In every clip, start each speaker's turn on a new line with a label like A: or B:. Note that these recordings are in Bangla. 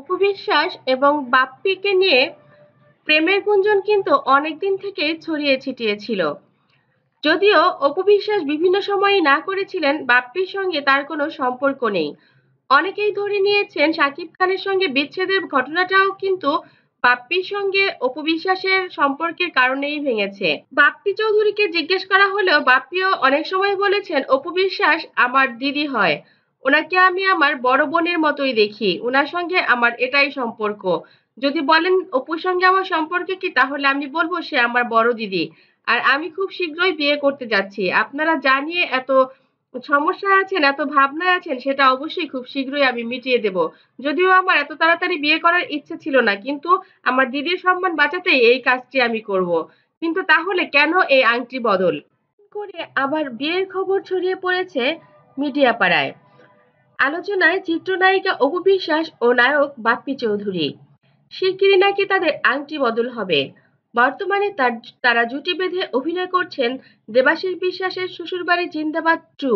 A: অপু বিশ্বাস এবং বাপ্পিকে নিয়ে প্রেমের গুঞ্জন কিন্তু অনেকদিন থেকে ছড়িয়ে ছিটিয়ে ছিল যদিও অপু বিশ্বাস বিভিন্ন সময়ে না করেছিলেন বাপ্পির সঙ্গে তার কোনো সম্পর্ক নেই অনেকেই ধরে নিয়েছেন সাকিব খানের সঙ্গে বিচ্ছেদের ঘটনাটাও কিন্তু বাপ্পির সঙ্গে অপু বিশ্বাসের সম্পর্কের কারণেই ভেঙেছে বাপ্পি চৌধুরীকে জিজ্ঞেস করা হলেও বাপ্পিও অনেক সময় বলেছেন অপু বিশ্বাস আমার দিদি হয় ওনাকে আমি আমার বড় বোনের মতোই দেখি ওনার সঙ্গে আমার এটাই সম্পর্ক যদি বলেন অপুর সঙ্গে আমার সম্পর্কে কি তাহলে আমি বলবো সে আমার বড় দিদি আর আমি খুব শীঘ্রই বিয়ে করতে যাচ্ছি আপনারা জানিয়ে এত সমস্যা আছেন এত ভাবনা আছেন সেটা অবশ্যই খুব শীঘ্রই আমি মিটিয়ে দেব যদিও আমার এত তাড়াতাড়ি বিয়ে করার ইচ্ছে ছিল না কিন্তু আমার দিদির সম্মান বাঁচাতে এই কাজটি আমি করব কিন্তু তাহলে কেন এই আংটি বদল করে আবার বিয়ের খবর ছড়িয়ে পড়েছে মিডিয়া পাড়ায় আলোচনায় চিত্রনায়িকা অপু বিশ্বাস ও নায়ক বাপ্পি চৌধুরী শিগগিরই নাকি তাদের আংটি বদল হবে বর্তমানে তার তারা জুটি বেঁধে অভিনয় করছেন দেবাশিস বিশ্বাসের শ্বশুরবাড়ি জিন্দাবাদ টু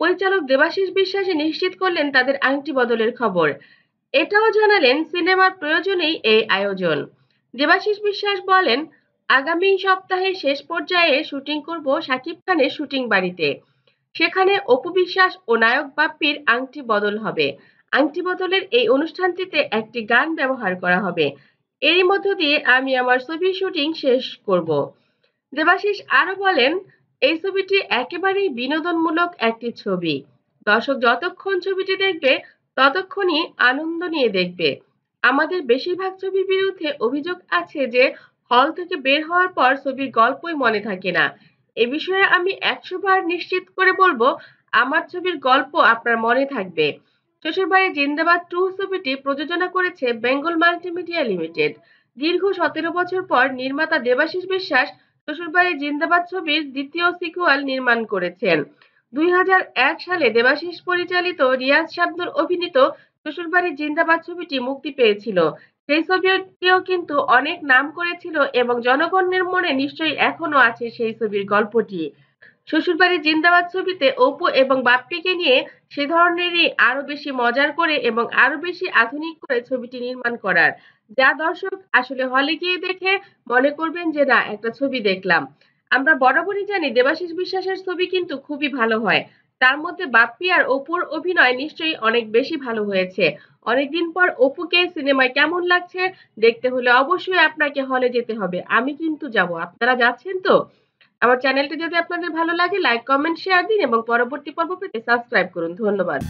A: পরিচালক দেবাশিস বিশ্বাসে নিশ্চিত করলেন তাদের আংটি বদলের খবর এটাও জানালেন সিনেমার প্রয়োজনেই এই আয়োজন দেবাশিস বিশ্বাস বলেন আগামী সপ্তাহে শেষ পর্যায়ে শুটিং করব শাকিব খানের শুটিং বাড়িতে সেখানে অপু বিশ্বাস ও নায়ক বাপ্পির আংটি বদল হবে আংটি বদলের এই অনুষ্ঠানটিতে একটি গান ব্যবহার করা হবে এরই মধ্য দিয়ে আমি আমার ছবি শুটিং শেষ করব দেবাশিস আরো বলেন এই ছবিটি একেবারেই বিনোদনমূলক একটি ছবি দর্শক যতক্ষণ ছবিটি দেখবে ততক্ষণই আনন্দ নিয়ে দেখবে আমাদের বেশিরভাগ ছবির বিরুদ্ধে অভিযোগ আছে যে হল থেকে বের হওয়ার পর ছবির গল্পই মনে থাকে না এ বিষয়ে আমি একশো বার নিশ্চিত করে বলবো আমার ছবির গল্প আপনার মনে থাকবে শ্বশুরবাড়ি জিন্দাবাদ টু ছবিটি প্রযোজনা করেছে বেঙ্গল মাল্টিমিডিয়া লিমিটেড দীর্ঘ সতেরো বছর পর নির্মাতা দেবাশিস বিশ্বাস শ্বশুরবাড়ি জিন্দাবাদ ছবির দ্বিতীয় সিকুয়াল নির্মাণ করেছেন দুই সালে দেবাশিস পরিচালিত রিয়াজ শাব্দুর অভিনীত শ্বশুরবাড়ি জিন্দাবাদ ছবিটি মুক্তি পেয়েছিল সেই ছবিটিও কিন্তু অনেক নাম করেছিল এবং জনগণের মনে নিশ্চয়ই এখনো আছে সেই ছবির গল্পটি শ্বশুরবাড়ি জিন্দাবাদ ছবিতে অপু এবং বাপটিকে নিয়ে সে ধরনেরই আরো বেশি মজার করে এবং আরো বেশি আধুনিক করে ছবিটি নির্মাণ করার যা দর্শক আসলে হলে গিয়ে দেখে মনে করবেন যে না একটা ছবি দেখলাম আমরা বরাবরই জানি দেবাশিস বিশ্বাসের ছবি কিন্তু খুবই ভালো হয় তার মধ্যে বাপ্পি আর অপুর অভিনয় নিশ্চয়ই অনেক বেশি ভালো হয়েছে অনেকদিন পর অপুকে সিনেমায় কেমন লাগছে দেখতে হলে অবশ্যই আপনাকে হলে যেতে হবে আমি কিন্তু যাব আপনারা যাচ্ছেন তো আমার চ্যানেলটি যদি আপনাদের ভালো লাগে লাইক কমেন্ট শেয়ার দিন এবং পরবর্তী পর্ব পেতে সাবস্ক্রাইব করুন ধন্যবাদ